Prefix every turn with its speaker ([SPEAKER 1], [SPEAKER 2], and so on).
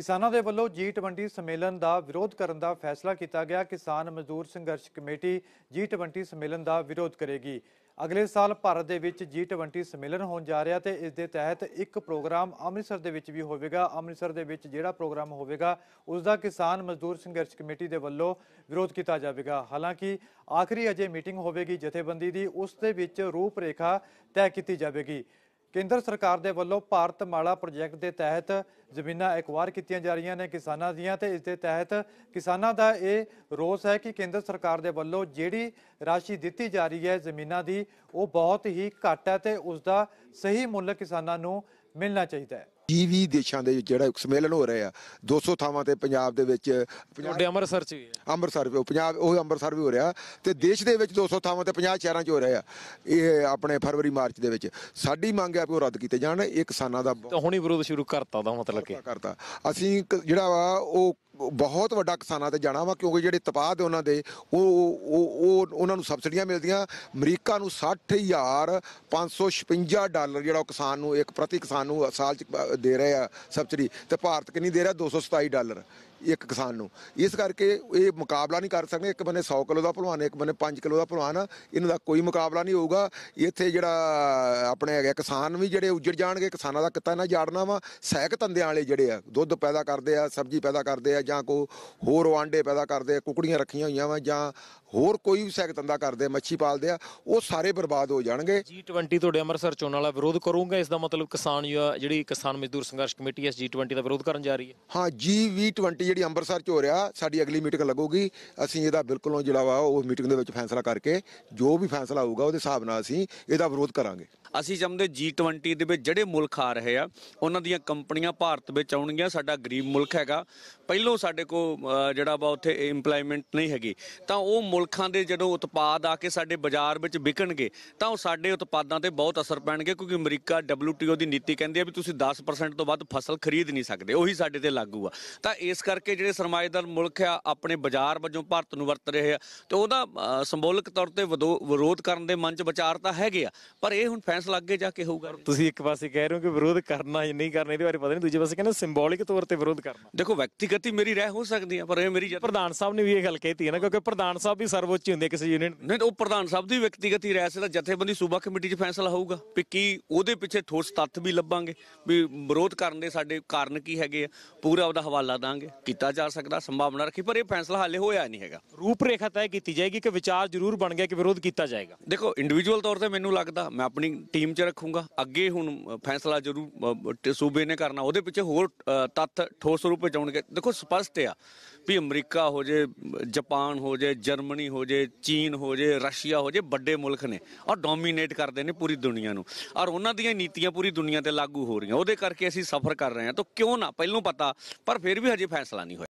[SPEAKER 1] ਕਿਸਾਨਾਂ ਦੇ ਵੱਲੋਂ G20 ਸੰਮੇਲਨ ਦਾ ਵਿਰੋਧ ਕਰਨ ਦਾ ਫੈਸਲਾ ਕੀਤਾ ਗਿਆ ਕਿਸਾਨ ਮਜ਼ਦੂਰ ਸੰਘਰਸ਼ ਕਮੇਟੀ G20 ਸੰਮੇਲਨ ਦਾ ਵਿਰੋਧ ਕਰੇਗੀ ਅਗਲੇ ਸਾਲ ਭਾਰਤ ਦੇ ਵਿੱਚ G20 ਸੰਮੇਲਨ ਹੋਣ ਜਾ ਰਿਹਾ ਤੇ ਇਸ ਦੇ ਤਹਿਤ ਇੱਕ ਪ੍ਰੋਗਰਾਮ ਅੰਮ੍ਰਿਤਸਰ ਦੇ ਵਿੱਚ ਵੀ ਹੋਵੇਗਾ ਅੰਮ੍ਰਿਤਸਰ ਦੇ ਵਿੱਚ ਜਿਹੜਾ ਪ੍ਰੋਗਰਾਮ ਹੋਵੇਗਾ ਉਸ ਦਾ ਕਿਸਾਨ ਮਜ਼ਦੂਰ ਸੰਘਰਸ਼ ਕਮੇਟੀ ਦੇ ਵੱਲੋਂ ਵਿਰੋਧ ਕੀਤਾ ਜਾਵੇਗਾ ਹਾਲਾਂਕਿ ਆਖਰੀ ਅਜੇ ਮੀਟਿੰਗ ਹੋਵੇਗੀ ਜਥੇਬੰਦੀ ਦੀ ਉਸ ਦੇ ਵਿੱਚ ਰੂਪ ਰੇਖਾ ਤੈਅ ਕੀਤੀ ਜਾਵੇਗੀ ਕੇਂਦਰ ਸਰਕਾਰ ਦੇ ਵੱਲੋਂ ਭਾਰਤ ਮਾਲਾ ਪ੍ਰੋਜੈਕਟ ਦੇ ਤਹਿਤ ਜ਼ਮੀਨਾਂ ਐਕਵਾਇਰ ਕੀਤੀਆਂ ਜਾ ਰਹੀਆਂ ਨੇ ਕਿਸਾਨਾਂ ਦੀਆਂ ਤੇ ਇਸ ਦੇ ਤਹਿਤ ਕਿਸਾਨਾਂ ਦਾ ਇਹ ਰੋਸ ਹੈ ਕਿ ਕੇਂਦਰ ਸਰਕਾਰ ਦੇ ਵੱਲੋਂ ਜਿਹੜੀ ਰਾਸ਼ੀ ਦਿੱਤੀ ਜਾ ਰਹੀ ਹੈ ਜ਼ਮੀਨਾਂ ਦੀ ਉਹ ਬਹੁਤ ਹੀ ਘੱਟ ਹੈ ਤੇ ਉਸ ਦਾ ਸਹੀ ਮੁੱਲ ਕਿਸਾਨਾਂ ਨੂੰ ਮਿਲਣਾ ਚਾਹੀਦਾ ਹੈ
[SPEAKER 2] ਵੀ ਦੇਸ਼ਾਂ ਦੇ ਜਿਹੜਾ ਸਮੇਲਨ ਹੋ ਰਿਹਾ ਆ 200 ਥਾਵਾਂ ਤੇ ਪੰਜਾਬ ਦੇ ਵਿੱਚ ਤੁਹਾਡੇ ਅੰਮ੍ਰਿਤਸਰ ਚ ਵੀ ਹੈ ਅੰਮ੍ਰਿਤਸਰ ਵੀ ਪੰਜਾਬ ਉਹ ਅੰਮ੍ਰਿਤਸਰ ਵੀ ਹੋ ਰਿਹਾ ਤੇ ਦੇਸ਼ ਦੇ ਵਿੱਚ 200 ਥਾਵਾਂ ਤੇ 50 ਸ਼ਹਿਰਾਂ ਚ ਹੋ ਰਿਹਾ ਇਹ ਆਪਣੇ ਫਰਵਰੀ ਮਾਰਚ ਦੇ ਵਿੱਚ ਸਾਡੀ ਮੰਗ ਹੈ ਕਿ ਉਹ ਰੱਦ ਕੀਤੇ ਜਾਣ ਇਹ ਕਿਸਾਨਾਂ ਦਾ ਤਾਂ ਹੁਣੀ ਵਿਰੋਧ ਸ਼ੁਰੂ ਕਰਤਾ ਦਾ ਮਤਲਬ ਕਿ ਕਰਤਾ ਅਸੀਂ ਜਿਹੜਾ ਵਾ ਉਹ ਬਹੁਤ ਵੱਡਾ ਕਿਸਾਨਾਂ ਤੇ ਜਾਣਾ ਵਾ ਕਿਉਂਕਿ ਜਿਹੜੇ ਤਪਾਹ ਦੇ ਉਹਨਾਂ ਦੇ ਉਹ ਉਹ ਉਹਨਾਂ ਨੂੰ ਸਬਸਿਡੀਆਂ ਮਿਲਦੀਆਂ ਅਮਰੀਕਾ ਨੂੰ 60556 ਡਾਲਰ ਜਿਹੜਾ ਉਹ ਕਿਸਾਨ ਨੂੰ ਇੱਕ ਪ੍ਰਤੀ ਕਿਸਾਨ ਨੂੰ ਸਾਲ ਚ ਦੇ ਰਹੇ ਆ ਸਬਸਿਡੀ ਤੇ ਭਾਰਤ ਕਿੰਨੀ ਦੇ ਰਿਹਾ 227 ਡਾਲਰ ਇੱਕ ਕਿਸਾਨ ਨੂੰ ਇਸ ਕਰਕੇ ਇਹ ਮੁਕਾਬਲਾ ਨਹੀਂ ਕਰ ਸਕਦੇ ਇੱਕ ਬੰਨੇ 100 ਕਿਲੋ ਦਾ ਭਲਵਾਨ ਇੱਕ ਬੰਨੇ 5 ਕਿਲੋ ਦਾ ਭਲਵਾਨ ਇਹਨਾਂ ਦਾ ਕੋਈ ਮੁਕਾਬਲਾ ਨਹੀਂ ਹੋਊਗਾ ਇੱਥੇ ਜਿਹੜਾ ਆਪਣੇ ਹੈਗਾ ਕਿਸਾਨ ਵੀ ਜਿਹੜੇ ਉੱਜੜ ਜਾਣਗੇ ਕਿਸਾਨਾਂ ਦਾ ਕਿੱਤਾ ਨਾ ਜਾੜਨਾ ਵਾ ਸਹਿਕ ਧੰਦਿਆਂ ਵਾਲੇ ਜਿਹੜੇ ਆ ਦੁੱਧ ਪੈਦਾ ਕਰਦੇ ਆ ਸਬਜ਼ੀ ਪੈਦਾ ਕਰਦੇ ਆ ਜਾਂ ਕੋ ਹੋਰ ਆਂਡੇ ਪੈਦਾ ਕਰਦੇ ਆ ਕੁਕੜੀਆਂ ਰੱਖੀਆਂ ਹੋਈਆਂ ਵਾ ਜਾਂ ਹੋਰ ਕੋਈ ਵੀ ਸਹਿਕ ਧੰਦਾ ਕਰਦੇ ਆ ਮੱਛੀ ਪਾਲਦੇ ਆ ਉਹ ਸਾਰੇ ਬਰਬਾਦ ਹੋ ਜਾਣਗੇ ਜੀ
[SPEAKER 3] 20 ਤੁਹਾਡੇ ਅੰਮ੍ਰਿਤਸਰ ਚੋਣ ਵਾਲਾ ਵਿਰੋਧ ਕਰੂਗਾ ਇਸ ਦਾ ਮਤਲਬ ਕਿਸਾਨ ਜਿਹੜੀ ਕਿਸਾਨ ਮਜ਼ਦੂਰ ਸੰਘਰਸ਼ ਕਮੇਟੀ ਇਸ 20 ਦਾ ਵਿਰੋਧ ਕਰਨ ਜਾ
[SPEAKER 2] ਰਹੀ ਹੈ ਹਾਂ 20 ਜਿਹੜੀ ਅੰਮ੍ਰਿਤਸਰ 'ਚ ਹੋ ਰਿਹਾ ਸਾਡੀ ਅਗਲੀ ਮੀਟਿੰਗ ਲੱਗੂਗੀ ਅਸੀਂ ਇਹਦਾ ਬਿਲਕੁਲੋਂ ਜਿਹੜਾ ਵਾ ਉਹ ਮੀਟਿੰਗ ਦੇ ਵਿੱਚ ਫੈਸਲਾ ਕਰਕੇ ਜੋ ਵੀ ਫੈਸਲਾ ਹੋਊਗਾ ਉਹਦੇ ਹਿਸਾਬ ਨਾਲ ਅਸੀਂ ਇਹਦਾ ਵਿਰੋਧ ਕਰਾਂਗੇ
[SPEAKER 4] ਅਸੀਂ ਚਾਹੁੰਦੇ G20 ਦੇ ਵਿੱਚ ਜਿਹੜੇ ਮੁਲਕ ਆ ਰਹੇ ਆ ਉਹਨਾਂ ਦੀਆਂ ਕੰਪਨੀਆਂ ਭਾਰਤ ਵਿੱਚ ਆਉਣਗੀਆਂ ਸਾਡਾ ਗਰੀਬ ਮੁਲਕ ਹੈਗਾ ਪਹਿਲੋਂ ਸਾਡੇ ਕੋ ਜਿਹੜਾ ਵਾ ਉੱਥੇ ਇੰਪਲਾਈਮੈਂਟ ਨਹੀਂ ਹੈਗੀ ਤਾਂ ਉਹ ਮੁਲਕਾਂ ਦੇ ਜਦੋਂ ਉਤਪਾਦ ਆ ਕੇ ਸਾਡੇ ਬਾਜ਼ਾਰ ਵਿੱਚ ਵਿਕਣਗੇ ਤਾਂ ਉਹ ਸਾਡੇ ਉਤਪਾਦਾਂ ਤੇ ਬਹੁਤ ਅਸਰ ਪੈਣਗੇ ਕਿਉਂਕਿ ਅਮਰੀਕਾ WTO ਦੀ ਨੀਤੀ ਕਹਿੰਦੀ ਆ ਵੀ ਤੁਸੀਂ 10% ਤੋਂ ਵੱਧ ਫਸਲ ਖਰੀਦ ਨਹੀਂ ਸਕਦੇ ਉਹੀ ਸਾਡੇ ਤੇ ਲਾਗੂ ਆ ਤਾਂ ਇਸ ਕਰਕੇ ਜਿਹੜੇ ਸਰਮਾਇਦਾਰ ਮੁਲਕ ਆ ਆਪਣੇ ਬਾਜ਼ਾਰ ਵੱਜੋਂ ਭਾਰਤ ਨੂੰ ਵਰਤ ਰਹੇ ਆ ਤੇ ਉਹਦਾ ਸੰਬੋਲਕ ਤੌਰ ਤੇ ਵਿਰੋਧ ਕਰਨ ਦੇ ਮਨ 'ਚ ਵਿਚਾਰ ਤਾਂ ਹੈਗੇ ਆ ਪਰ ਇਹ ਹੁਣ ਫੈਸਲਾ ਅੱਗੇ ਜਾ ਕੇ ਹੋਊਗਾ
[SPEAKER 3] ਤੁਸੀਂ ਇੱਕ ਪਾਸੇ ਕਹਿ ਰਹੇ ਹੋ ਕਿ ਵਿਰੋਧ ਕਰਨਾ ਜਾਂ ਨਹੀਂ ਕਰਨਾ ਇਹਦੇ ਬਾਰੇ ਪਤਾ ਨਹੀਂ ਦੂਜੇ ਪਾਸੇ ਕਹਿੰਦੇ ਸਿੰਬੋਲਿਕ ਤੌਰ ਤੇ ਵਿਰੋਧ ਕਰਨਾ ਦੇਖੋ ਵਿਅਕਤੀਗਤ ਹੀ ਮੇਰੀ ਰਹਿ ਹੋ ਸਕਦੀ ਹੈ ਪਰ ਇਹ ਮੇਰੀ ਪ੍ਰਧਾਨ ਸਾਹਿਬ ਨੇ ਵੀ ਇਹ ਗੱਲ ਕਹੀਤੀ ਹੈ ਨਾ ਕਿਉਂਕਿ ਪ੍ਰਧਾਨ ਸਾਹਿਬ ਵੀ ਸਰਵਉੱਚ ਹੁੰਦੇ ਕਿਸੇ ਯੂਨੀਅਨ
[SPEAKER 4] ਨਹੀਂ ਉਹ ਪ੍ਰਧਾਨ ਸਾਹਿਬ ਦੀ ਵਿਅਕਤੀਗਤ ਹੀ ਰਹਿ ਸਕਦਾ ਜਥੇਬੰਦੀ ਸੂਬਾ ਕਮੇਟੀ 'ਚ ਫੈਸਲਾ ਹੋਊਗਾ ਵੀ ਕੀ ਉਹਦੇ ਪਿੱਛੇ ਠੋਸ ਤੱਥ ਵੀ ਲੱਭਾਂਗੇ ਵੀ ਵਿਰੋਧ ਕਰਨ ਦੇ ਸਾਡੇ ਕਾਰਨ ਕੀ ਹੈਗੇ ਆ ਪੂਰਾ ਉਹਦਾ ਹਵਾਲਾ ਦਾਂਗੇ ਕੀਤਾ ਜਾ ਸਕਦਾ ਸੰਭਾਵਨਾ ਰੱਖੀ ਪਰ ਇਹ ਫੈਸਲਾ ਹਾਲੇ ਹੋਇਆ ਨਹੀਂ ਹੈਗਾ
[SPEAKER 3] ਰੂਪਰੇਖਾ ਤੈਅ ਕੀਤੀ ਜਾਏਗੀ ਕਿ ਵਿਚਾਰ ਜ਼ਰੂਰ ਬਣ ਗਿਆ ਕਿ ਵਿਰੋਧ ਕੀਤਾ ਜਾਏਗਾ
[SPEAKER 4] ਦੇਖੋ ਇੰਡੀਵਿਜੂਅਲ ਤੌਰ ਤੇ ਮੈਨੂੰ
[SPEAKER 3] ਲੱਗਦਾ ਮੈਂ ਆਪਣੀ
[SPEAKER 4] ਟੀਮ 'ਚ ਰੱਖੂਗਾ ਅੱਗੇ ਹੁਣ ਫੈਸਲਾ ਜ਼ਰੂਰ ਸੂਬੇ ਨੇ ਕਰਨਾ ਉਹਦੇ ਪਿੱਛੇ ਹੋਰ ਤੱਥ ਠੋਸ ਰੂਪ ਵਿੱਚ ਆਉਣਗੇ ਦੇਖੋ ਸਪਸ਼ਟ ਆ ਵੀ ਅਮਰੀਕਾ ਹੋ ਜੇ ਜਾਪਾਨ ਹੋ ਜੇ ਜਰਮਨੀ ਹੋ ਜੇ ਚੀਨ ਹੋ ਜੇ ਰਸ਼ੀਆ ਹੋ ਜੇ ਵੱਡੇ ਮੁਲਕ ਨੇ ਔਰ ਡੋਮੀਨੇਟ ਕਰਦੇ ਨੇ ਪੂਰੀ ਦੁਨੀਆ ਨੂੰ ਔਰ ਉਹਨਾਂ ਦੀਆਂ ਨੀਤੀਆਂ ਪੂਰੀ ਦੁਨੀਆ ਤੇ ਲਾਗੂ ਹੋ ਰਹੀਆਂ ਉਹਦੇ ਕਰਕੇ ਅਸੀਂ ਸਫਰ ਕਰ ਰਹੇ ਹਾਂ ਤਾਂ ਕਿਉਂ ਨਾ ਪਹਿਲੋਂ ਪਤਾ ਪਰ ਫਿਰ ਵੀ ਹਜੇ ਫੈਸਲਾ ਨਹੀਂ ਹੋਇਆ